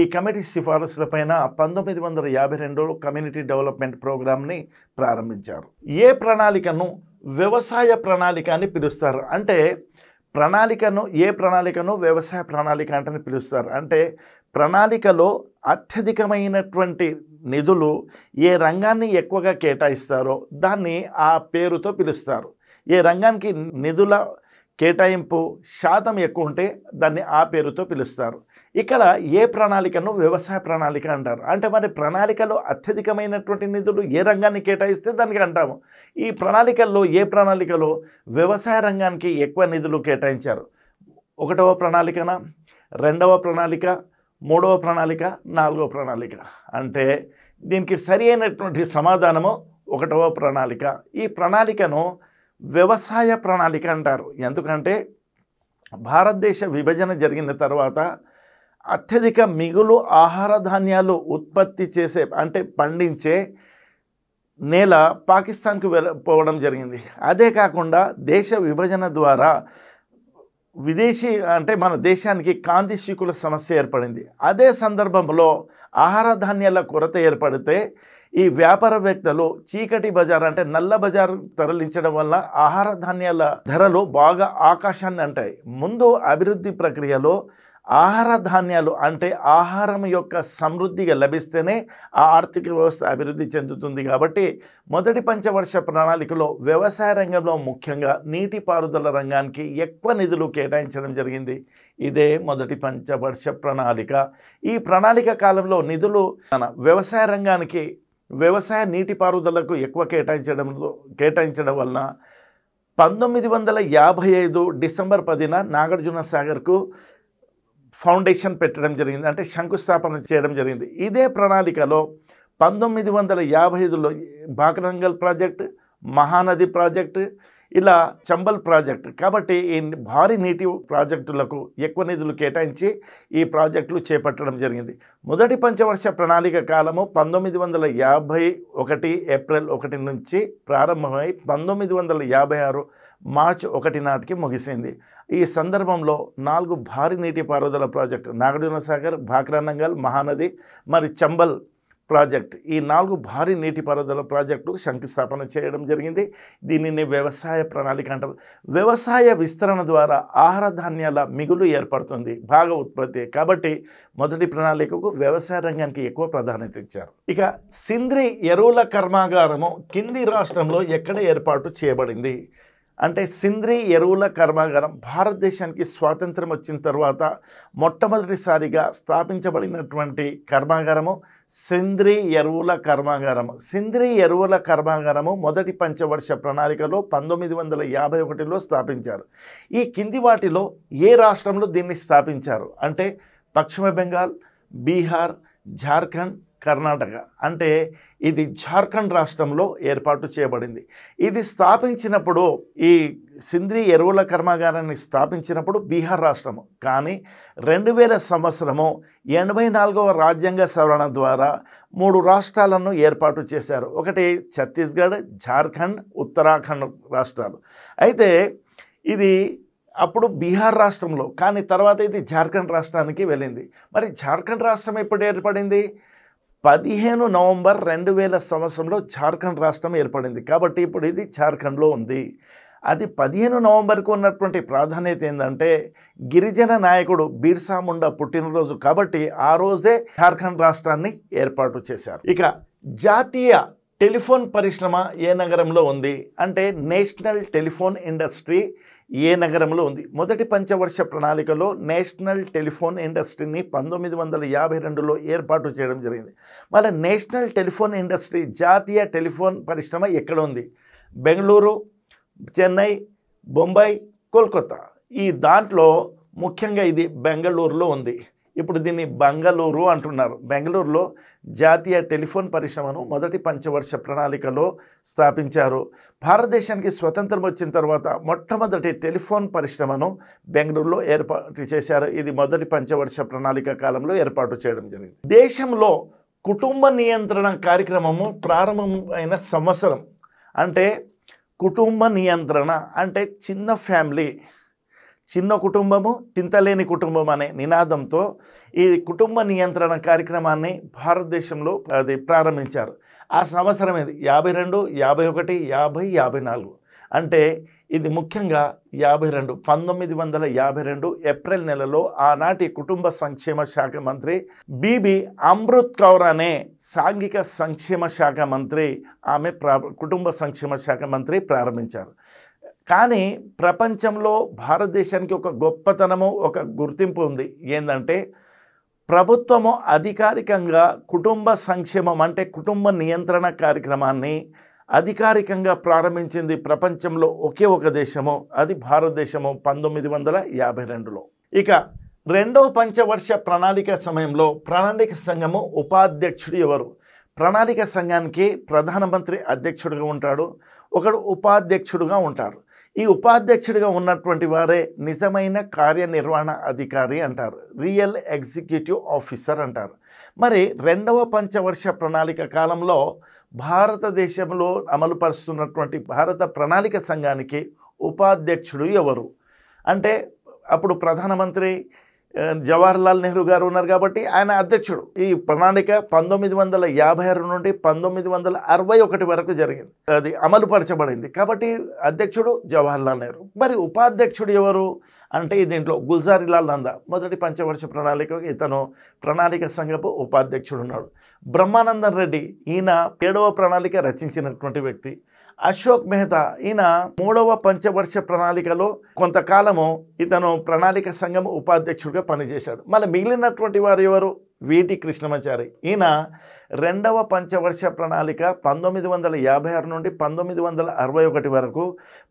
ఈ కమిటీ సిఫారసులపైన పంతొమ్మిది వందల యాభై రెండులో కమ్యూనిటీ డెవలప్మెంట్ ప్రోగ్రామ్ని ప్రారంభించారు ఏ ప్రణాళికను వ్యవసాయ ప్రణాళిక అని పిలుస్తారు అంటే ప్రణాళికను ఏ ప్రణాళికను వ్యవసాయ ప్రణాళిక అంటని పిలుస్తారు అంటే ప్రణాళికలో అత్యధికమైనటువంటి నిధులు ఏ రంగాన్ని ఎక్కువగా కేటాయిస్తారో దాన్ని ఆ పేరుతో పిలుస్తారు ఏ రంగానికి నిధుల కేటాయింపు శాతం ఎక్కువ ఉంటే దాన్ని ఆ పేరుతో పిలుస్తారు ఇక్కడ ఏ ప్రణాళికను వ్యవసాయ ప్రణాళిక అంటారు అంటే మరి ప్రణాళికలో అత్యధికమైనటువంటి నిధులు ఏ రంగాన్ని కేటాయిస్తే దానికి అంటాము ఈ ప్రణాళికల్లో ఏ ప్రణాళికలో వ్యవసాయ రంగానికి ఎక్కువ నిధులు కేటాయించారు ఒకటవ ప్రణాళికన రెండవ ప్రణాళిక మూడవ ప్రణాళిక నాలుగవ ప్రణాళిక అంటే దీనికి సరి అయినటువంటి సమాధానము ఒకటవ ప్రణాళిక ఈ ప్రణాళికను వ్యవసాయ ప్రణాళిక అంటారు ఎందుకంటే భారతదేశ విభజన జరిగిన తర్వాత అత్యధిక మిగులు ఆహార ధాన్యాలు ఉత్పత్తి చేసే అంటే పండించే నేల పాకిస్తాన్కు పోవడం జరిగింది అదే కాకుండా దేశ విభజన ద్వారా విదేశీ అంటే మన దేశానికి కాంతి శీకుల సమస్య ఏర్పడింది అదే సందర్భంలో ఆహార ధాన్యాల కొరత ఏర్పడితే ఈ వ్యాపారవేత్తలు చీకటి బజార్ అంటే నల్ల బజార్ తరలించడం వల్ల ఆహార ధాన్యాల ధరలు బాగా ఆకాశాన్ని అంటాయి ముందు అభివృద్ధి ప్రక్రియలో ఆహార ధాన్యాలు అంటే ఆహారం యొక్క సమృద్ధిగా లభిస్తేనే ఆ ఆర్థిక వ్యవస్థ అభివృద్ధి చెందుతుంది కాబట్టి మొదటి పంచవర్ష ప్రణాళికలో వ్యవసాయ రంగంలో ముఖ్యంగా నీటిపారుదల రంగానికి ఎక్కువ నిధులు కేటాయించడం జరిగింది ఇదే మొదటి పంచవర్ష ప్రణాళిక ఈ ప్రణాళిక కాలంలో నిధులు వ్యవసాయ రంగానికి వ్యవసాయ నీటిపారుదలకు ఎక్కువ కేటాయించడంతో కేటాయించడం వలన పంతొమ్మిది వందల యాభై ఐదు డిసెంబర్ పదిన నాగార్జున సాగర్కు ఫౌండేషన్ పెట్టడం జరిగింది అంటే శంకుస్థాపన చేయడం జరిగింది ఇదే ప్రణాళికలో పంతొమ్మిది వందల యాభై ఐదులో బాకరంగల్ ప్రాజెక్టు మహానది ప్రాజెక్టు ఇలా చంబల్ ప్రాజెక్టు కాబట్టి ఈ భారీ నీటి ప్రాజెక్టులకు ఎక్కువ నిధులు కేటాయించి ఈ ప్రాజెక్టులు చేపట్టడం జరిగింది మొదటి పంచవర్ష ప్రణాళిక కాలము పంతొమ్మిది వందల యాభై ఒకటి ఏప్రిల్ ఒకటి నుంచి ప్రారంభమై పంతొమ్మిది వందల యాభై ఆరు మార్చి ఒకటి నాటికి ముగిసింది ఈ సందర్భంలో నాలుగు భారీ నీటి పారుదల ప్రాజెక్టు నాగార్జున సాగర్ భాక్రానంగల్ మహానది మరి చంబల్ ప్రాజెక్ట్ ఈ నాలుగు భారీ నీటిపారుదల ప్రాజెక్టు శంకుస్థాపన చేయడం జరిగింది దీనిని వ్యవసాయ ప్రణాళిక అంటారు వ్యవసాయ విస్తరణ ద్వారా ఆహార ధాన్యాల మిగులు ఏర్పడుతుంది బాగా ఉత్పత్తి కాబట్టి మొదటి ప్రణాళికకు వ్యవసాయ రంగానికి ఎక్కువ ప్రాధాన్యత ఇచ్చారు ఇక సింద్రి ఎరువుల కర్మాగారము కింది రాష్ట్రంలో ఎక్కడ ఏర్పాటు చేయబడింది అంటే సింద్రి ఎరువుల కర్మాగారం భారతదేశానికి స్వాతంత్రం వచ్చిన తర్వాత మొట్టమొదటిసారిగా స్థాపించబడినటువంటి కర్మాగారము సింద్రి ఎరువుల కర్మాగారము సింద్రి ఎరువుల కర్మాగారము మొదటి పంచవర్ష ప్రణాళికలో పంతొమ్మిది వందల యాభై ఒకటిలో స్థాపించారు ఈ కింది వాటిలో ఏ రాష్ట్రంలో దీన్ని స్థాపించారు అంటే పశ్చిమ బెంగాల్ బీహార్ జార్ఖండ్ కర్ణాటక అంటే ఇది జార్ఖండ్ రాష్ట్రంలో ఏర్పాటు చేయబడింది ఇది స్థాపించినప్పుడు ఈ సింద్రి ఎరువుల కర్మాగారాన్ని స్థాపించినప్పుడు బీహార్ రాష్ట్రము కానీ రెండు వేల సంవత్సరము ఎనభై నాలుగవ రాజ్యాంగ సవరణ ద్వారా మూడు రాష్ట్రాలను ఏర్పాటు చేశారు ఒకటి ఛత్తీస్గఢ్ జార్ఖండ్ ఉత్తరాఖండ్ రాష్ట్రాలు అయితే ఇది అప్పుడు బీహార్ రాష్ట్రంలో కానీ తర్వాత ఇది జార్ఖండ్ రాష్ట్రానికి వెళ్ళింది మరి జార్ఖండ్ రాష్ట్రం ఎప్పుడు ఏర్పడింది పదిహేను నవంబర్ రెండు వేల సంవత్సరంలో జార్ఖండ్ రాష్ట్రం ఏర్పడింది కాబట్టి ఇప్పుడు ఇది జార్ఖండ్లో ఉంది అది పదిహేను నవంబర్కు ఉన్నటువంటి ప్రాధాన్యత ఏంటంటే గిరిజన నాయకుడు బీర్సా ముండా పుట్టినరోజు కాబట్టి ఆ రోజే జార్ఖండ్ రాష్ట్రాన్ని ఏర్పాటు చేశారు ఇక జాతీయ టెలిఫోన్ పరిశ్రమ ఏ నగరంలో ఉంది అంటే నేషనల్ టెలిఫోన్ ఇండస్ట్రీ ఏ నగరంలో ఉంది మొదటి పంచవర్ష ప్రణాళికలో నేషనల్ టెలిఫోన్ ఇండస్ట్రీని పంతొమ్మిది వందల యాభై రెండులో ఏర్పాటు చేయడం జరిగింది మరి నేషనల్ టెలిఫోన్ ఇండస్ట్రీ జాతీయ టెలిఫోన్ పరిశ్రమ ఎక్కడ ఉంది బెంగళూరు చెన్నై బొంబాయి కోల్కతా ఈ దాంట్లో ముఖ్యంగా ఇది బెంగళూరులో ఉంది ఇప్పుడు దీన్ని బెంగళూరు అంటున్నారు బెంగళూరులో జాతీయ టెలిఫోన్ పరిశ్రమను మొదటి పంచవర్ష ప్రణాళికలో స్థాపించారు భారతదేశానికి స్వతంత్రం వచ్చిన తర్వాత మొట్టమొదటి టెలిఫోన్ పరిశ్రమను బెంగళూరులో ఏర్పాటు చేశారు ఇది మొదటి పంచవర్ష ప్రణాళిక కాలంలో ఏర్పాటు చేయడం జరిగింది దేశంలో కుటుంబ నియంత్రణ కార్యక్రమము ప్రారంభమైన సంవత్సరం అంటే కుటుంబ నియంత్రణ అంటే చిన్న ఫ్యామిలీ చిన్న కుటుంబము చింతలేని కుటుంబం అనే నినాదంతో ఈ కుటుంబ నియంత్రణ కార్యక్రమాన్ని భారతదేశంలో అది ప్రారంభించారు ఆ సంవత్సరం ఇది యాభై రెండు యాభై ఒకటి యాభై యాభై నాలుగు అంటే ఇది ముఖ్యంగా యాభై రెండు పంతొమ్మిది వందల యాభై రెండు ఏప్రిల్ నెలలో ఆనాటి కుటుంబ సంక్షేమ శాఖ మంత్రి బీబీ అమృత్ కౌర్ అనే సాంఘిక సంక్షేమ శాఖ మంత్రి ఆమె కుటుంబ సంక్షేమ శాఖ మంత్రి ప్రారంభించారు కానీ ప్రపంచంలో భారతదేశానికి ఒక గొప్పతనము ఒక గుర్తింపు ఉంది ఏంటంటే ప్రభుత్వము అధికారికంగా కుటుంబ సంక్షేమం అంటే కుటుంబ నియంత్రణ కార్యక్రమాన్ని అధికారికంగా ప్రారంభించింది ప్రపంచంలో ఒకే ఒక దేశము అది భారతదేశము పంతొమ్మిది వందల యాభై రెండులో ఇక రెండవ పంచవర్ష ప్రణాళిక సమయంలో ప్రణాళిక సంఘము ఉపాధ్యక్షుడు ఎవరు ప్రణాళిక సంఘానికి ప్రధానమంత్రి అధ్యక్షుడిగా ఉంటాడు ఒకడు ఉపాధ్యక్షుడుగా ఉంటారు ఈ ఉపాధ్యక్షుడిగా ఉన్నటువంటి వారే నిజమైన కార్యనిర్వహణ అధికారి అంటారు రియల్ ఎగ్జిక్యూటివ్ ఆఫీసర్ అంటారు మరి రెండవ పంచవర్ష ప్రణాళిక కాలంలో భారతదేశంలో అమలుపరుస్తున్నటువంటి భారత ప్రణాళిక సంఘానికి ఉపాధ్యక్షుడు ఎవరు అంటే అప్పుడు ప్రధానమంత్రి జవహర్లాల్ నెహ్రూ గారు ఉన్నారు కాబట్టి ఆయన అధ్యక్షుడు ఈ ప్రణాళిక పంతొమ్మిది వందల యాభై ఆరు నుండి పంతొమ్మిది వందల అరవై ఒకటి వరకు జరిగింది అది అమలుపరచబడింది కాబట్టి అధ్యక్షుడు జవహర్లాల్ నెహ్రూ మరి ఉపాధ్యక్షుడు ఎవరు అంటే దీంట్లో గుల్జారీలాల్ నందా మొదటి పంచవర్ష ప్రణాళిక ఇతను ప్రణాళిక సంఘపు ఉపాధ్యక్షుడు ఉన్నాడు బ్రహ్మానందన్ రెడ్డి ఈయన ఏడవ ప్రణాళిక రచించినటువంటి వ్యక్తి అశోక్ మెహతా ఈయన మూడవ పంచవర్ష ప్రణాళికలో కొంతకాలము ఇతను ప్రణాళిక సంఘం ఉపాధ్యక్షుడిగా పనిచేశాడు మళ్ళీ మిగిలినటువంటి వారు ఎవరు వీటి కృష్ణమాచారి ఈయన రెండవ పంచవర్ష ప్రణాళిక పంతొమ్మిది వందల యాభై ఆరు నుండి పంతొమ్మిది వందల అరవై ఒకటి వరకు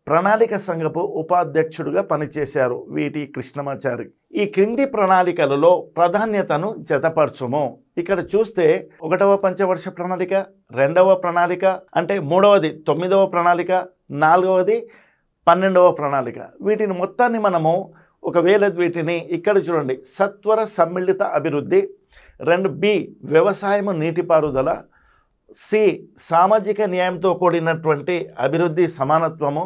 ప్రణాళిక సంఘపు ఉపాధ్యక్షుడిగా పనిచేశారు వీటి కృష్ణమాచారి ఈ క్రింది ప్రణాళికలలో ప్రాధాన్యతను జతపరచుము ఇక్కడ చూస్తే ఒకటవ పంచవర్ష ప్రణాళిక రెండవ ప్రణాళిక అంటే మూడవది తొమ్మిదవ ప్రణాళిక నాలుగవది పన్నెండవ ప్రణాళిక వీటిని మొత్తాన్ని మనము ఒకవేళ వీటిని ఇక్కడ చూడండి సత్వర సమ్మిళిత అభివృద్ధి రెండు బి వ్యవసాయము నీటిపారుదల సి సామాజిక న్యాయంతో కూడినటువంటి అభివృద్ధి సమానత్వము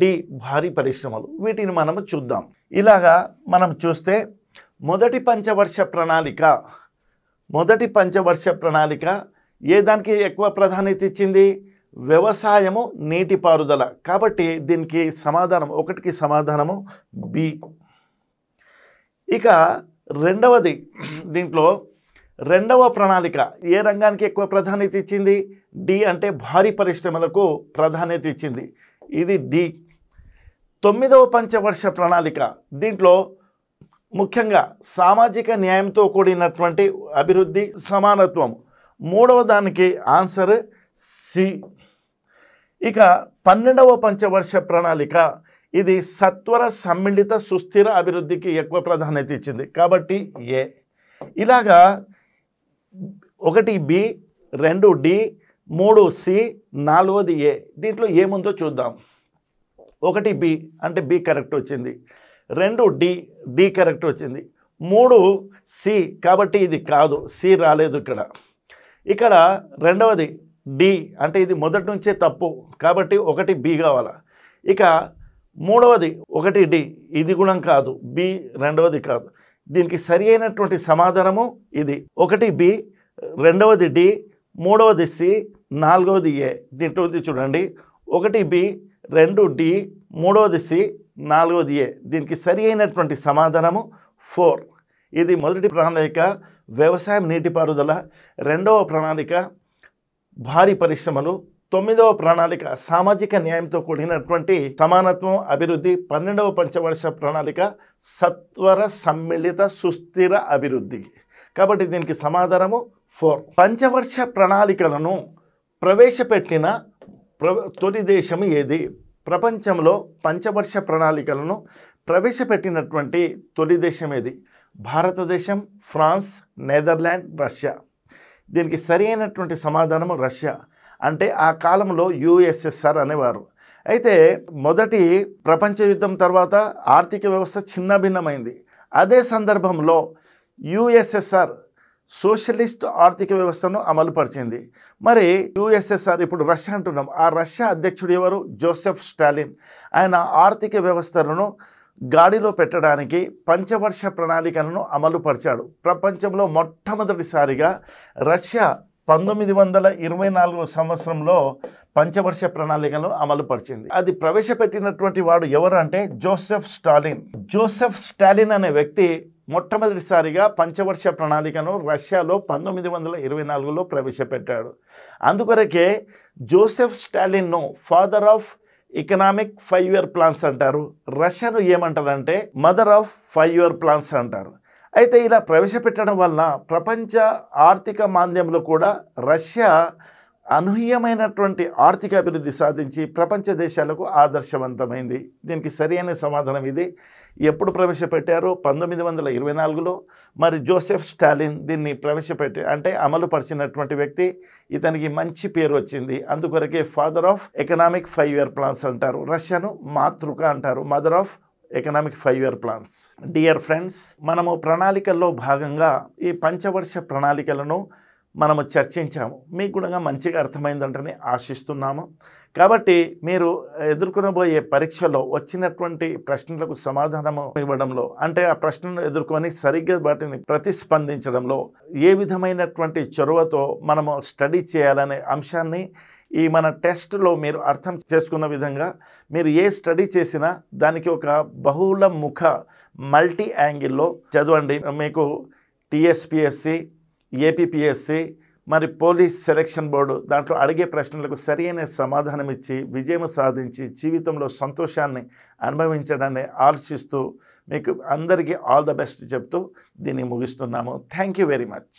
డి భారీ పరిశ్రమలు వీటిని మనము చూద్దాం ఇలాగా మనం చూస్తే మొదటి పంచవర్ష ప్రణాళిక మొదటి పంచవర్ష ప్రణాళిక ఏ దానికి ఎక్కువ ప్రాధాన్యత ఇచ్చింది వ్యవసాయము నీటిపారుదల కాబట్టి దీనికి సమాధానం ఒకటికి సమాధానము బి ఇక రెండవది దీంట్లో రెండవ ప్రణాళిక ఏ రంగానికి ఎక్కువ ప్రాధాన్యత ఇచ్చింది డి అంటే భారీ పరిశ్రమలకు ప్రాధాన్యత ఇచ్చింది ఇది డి తొమ్మిదవ పంచవర్ష ప్రణాళిక దీంట్లో ముఖ్యంగా సామాజిక న్యాయంతో కూడినటువంటి అభివృద్ధి సమానత్వం మూడవ దానికి ఆన్సర్ సి ఇక పన్నెండవ పంచవర్ష ప్రణాళిక ఇది సత్వర సమ్మిళిత సుస్థిర అభివృద్ధికి ఎక్కువ ప్రాధాన్యత ఇచ్చింది కాబట్టి ఏ ఇలాగా ఒకటి బి రెండు డి మూడు సి నాలుగోది ఏ దీంట్లో ఏముందో చూద్దాం ఒకటి బి అంటే బి కరెక్ట్ వచ్చింది రెండు డి డి కరెక్ట్ వచ్చింది మూడు సి కాబట్టి ఇది కాదు సి రాలేదు ఇక్కడ ఇక్కడ రెండవది డి అంటే ఇది మొదటి నుంచే తప్పు కాబట్టి ఒకటి బి కావాల ఇక మూడవది ఒకటి డి ఇది కూడా కాదు బి రెండవది కాదు దీనికి సరి అయినటువంటి సమాధానము ఇది ఒకటి బి రెండవది డి మూడవది సి నాలుగవది ఏ దీంట్లో చూడండి ఒకటి బి రెండు డి మూడవది సి నాలుగవది ఏ దీనికి సరి అయినటువంటి సమాధానము ఫోర్ ఇది మొదటి ప్రణాళిక వ్యవసాయం నీటిపారుదల రెండవ ప్రణాళిక భారీ పరిశ్రమలు తొమ్మిదవ ప్రణాళిక సామాజిక న్యాయంతో కూడినటువంటి సమానత్వం అభివృద్ధి పన్నెండవ పంచవర్ష ప్రణాళిక సత్వర సమ్మిళిత సుస్థిర అభివృద్ధి కాబట్టి దీనికి సమాధానము ఫోర్ పంచవర్ష ప్రణాళికలను ప్రవేశపెట్టిన ప్ర తొలి దేశం ఏది ప్రపంచంలో పంచవర్ష ప్రణాళికలను ప్రవేశపెట్టినటువంటి తొలి దేశం ఏది భారతదేశం ఫ్రాన్స్ నెదర్లాండ్ రష్యా దీనికి సరి అయినటువంటి సమాధానము రష్యా అంటే ఆ కాలంలో యుఎస్ఎస్ఆర్ అనేవారు అయితే మొదటి ప్రపంచ యుద్ధం తర్వాత ఆర్థిక వ్యవస్థ చిన్నభిన్నమైంది అదే సందర్భంలో యుఎస్ఎస్ఆర్ సోషలిస్ట్ ఆర్థిక వ్యవస్థను అమలుపరిచింది మరి యుఎస్ఎస్ఆర్ ఇప్పుడు రష్యా అంటున్నాం ఆ రష్యా అధ్యక్షుడు ఎవరు జోసెఫ్ స్టాలిన్ ఆయన ఆర్థిక వ్యవస్థలను గాడిలో పెట్టడానికి పంచవర్ష ప్రణాళికలను అమలుపరిచాడు ప్రపంచంలో మొట్టమొదటిసారిగా రష్యా పంతొమ్మిది వందల ఇరవై నాలుగు సంవత్సరంలో పంచవర్ష ప్రణాళికను అమలుపరిచింది అది ప్రవేశపెట్టినటువంటి వాడు ఎవరు అంటే జోసెఫ్ స్టాలిన్ జోసెఫ్ స్టాలిన్ అనే వ్యక్తి మొట్టమొదటిసారిగా పంచవర్ష ప్రణాళికను రష్యాలో పంతొమ్మిది వందల ఇరవై నాలుగులో ప్రవేశపెట్టాడు అందుకొరకే జోసెఫ్ స్టాలిన్ను father of economic five year plans అంటారు రష్యాను ఏమంటారంటే mother of five year plans అంటారు అయితే ఇలా ప్రవేశపెట్టడం వలన ప్రపంచ ఆర్థిక మాంద్యంలో కూడా రష్యా అనూహ్యమైనటువంటి ఆర్థిక అభివృద్ధి సాధించి ప్రపంచ దేశాలకు ఆదర్శవంతమైంది దీనికి సరైన సమాధానం ఇది ఎప్పుడు ప్రవేశపెట్టారో పంతొమ్మిది వందల ఇరవై నాలుగులో మరి జోసెఫ్ స్టాలిన్ దీన్ని ప్రవేశపెట్టి అంటే అమలుపరిచినటువంటి వ్యక్తి ఇతనికి మంచి పేరు వచ్చింది అందుకొరకే father of economic five year plans అంటారు రష్యాను మాతృక అంటారు mother of economic five year plans dear friends మనము ప్రణాళికల్లో భాగంగా ఈ పంచవర్ష ప్రణాళికలను మనము చర్చించాము మీకు కూడా మంచిగా అర్థమైందంటని ఆశిస్తున్నాము కాబట్టి మీరు ఎదుర్కొనబోయే పరీక్షలో వచ్చినటువంటి ప్రశ్నలకు సమాధానము ఇవ్వడంలో అంటే ఆ ప్రశ్నను ఎదుర్కొని సరిగ్గా వాటిని ప్రతిస్పందించడంలో ఏ విధమైనటువంటి చొరవతో మనము స్టడీ చేయాలనే అంశాన్ని ఈ మన టెస్ట్లో మీరు అర్థం చేసుకున్న విధంగా మీరు ఏ స్టడీ చేసినా దానికి ఒక బహుళ ముఖ మల్టీ యాంగిల్లో చదవండి మీకు టిఎస్పిఎస్సి ఏపీఎస్సి మరి పోలీస్ సెలెక్షన్ బోర్డు దాంట్లో అడిగే ప్రశ్నలకు సరైన సమాధానం ఇచ్చి విజయం సాధించి జీవితంలో సంతోషాన్ని అనుభవించడాన్ని ఆలోచిస్తూ మీకు అందరికీ ఆల్ ద బెస్ట్ చెప్తూ దీన్ని ముగిస్తున్నాము థ్యాంక్ వెరీ మచ్